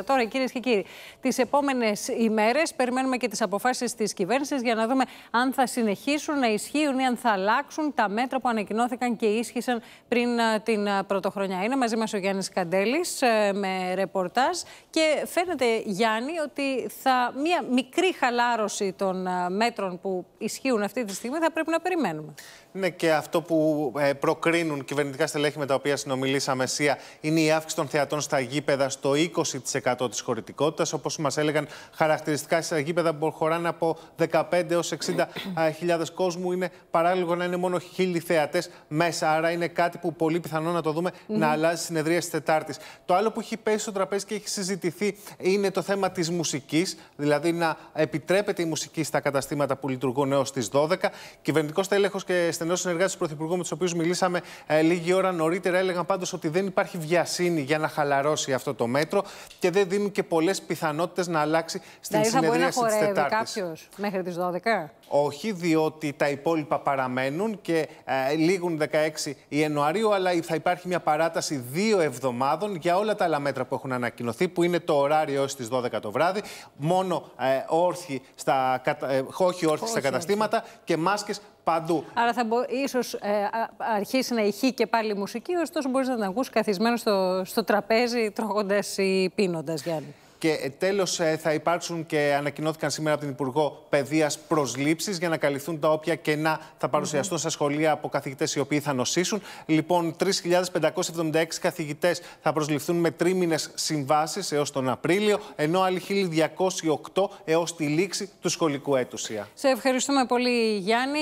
μάλιστα. Τώρα, κυρίες και κύριοι, τις επόμενες ημέρες περιμένουμε και τις αποφάσεις της κυβέρνησης για να δούμε αν θα συνεχίσουν να ισχύουν ή αν θα αλλάξουν τα μέτρα που ανακοινώθηκαν και ίσχυσαν πριν ε, την ε, πρωτοχρονιά. Είναι μαζί μας ο Γιάννης Καντέλης ε, με ρεπορτάζ και φαίνεται, Γιάννη, ότι θα μία μικρή χαλάρωση των μέτρων που ισχύουν αυτή τη στιγμή θα πρέπει να περιμένουμε. Ναι, και αυτό που προκρίνουν κυβερνητικά στελέχη με τα οποία συνομιλήσαμε, Σία, είναι η αύξηση των θεατών στα γήπεδα στο 20%. 100% της χωρητικότητας. Όπως μας έλεγαν, χαρακτηριστικά σε γήπεδα που χωράνε από 15 έω 60.000 κόσμου είναι παράλογο να είναι μόνο χίλιοι θεατές μέσα. Άρα είναι κάτι που πολύ πιθανό να το δούμε να αλλάζει συνεδρία τη Τετάρτης. Το άλλο που έχει πέσει στο τραπέζι και έχει συζητηθεί είναι το θέμα της μουσικής, δηλαδή να επιτρέπεται η μουσική στα καταστήματα που λειτουργούν έως τις 12. Κυβερνητικό τέλεχο και στενός συνεργάτης του Πρωθυπουργού, με τους οποίους μιλήσαμε ε, λίγη ώρα νωρίτερα, έλεγαν πάντως ότι δεν υπάρχει βιασύνη για να χαλαρώσει αυτό το μέτρο και δεν δεν δίνουν και πολλές πιθανότητες να αλλάξει στην δηλαδή συνεδρίαση της Τετάρτης. κάποιος μέχρι τις 12 όχι, διότι τα υπόλοιπα παραμένουν και ε, λήγουν 16 Ιανουαρίου, αλλά θα υπάρχει μια παράταση δύο εβδομάδων για όλα τα άλλα μέτρα που έχουν ανακοινωθεί, που είναι το ωράριο έως τις 12 το βράδυ, μόνο ε, ε, όρθιοι στα, όχι όρθιοι στα καταστήματα και μάσκες παντού. Άρα θα μπο... ίσως αρχίσει να ηχεί και πάλι η μουσική, ωστόσο μπορείς να την ακούσει καθισμένο στο, στο τραπέζι τρώγοντας ή πίνοντας, Γιάννη. Και ε, τέλος, ε, θα υπάρξουν και ανακοινώθηκαν σήμερα από την Υπουργό Παιδείας προσλήψεις για να καλυφθούν τα όποια κενά θα παρουσιαστούν στα σχολεία από καθηγητές οι οποίοι θα νοσήσουν. Λοιπόν, 3.576 καθηγητές θα προσληφθούν με τρίμηνες συμβάσεις έως τον Απρίλιο, ενώ άλλοι 1.208 έως τη λήξη του σχολικού έτους. Σε ευχαριστούμε πολύ, Γιάννη.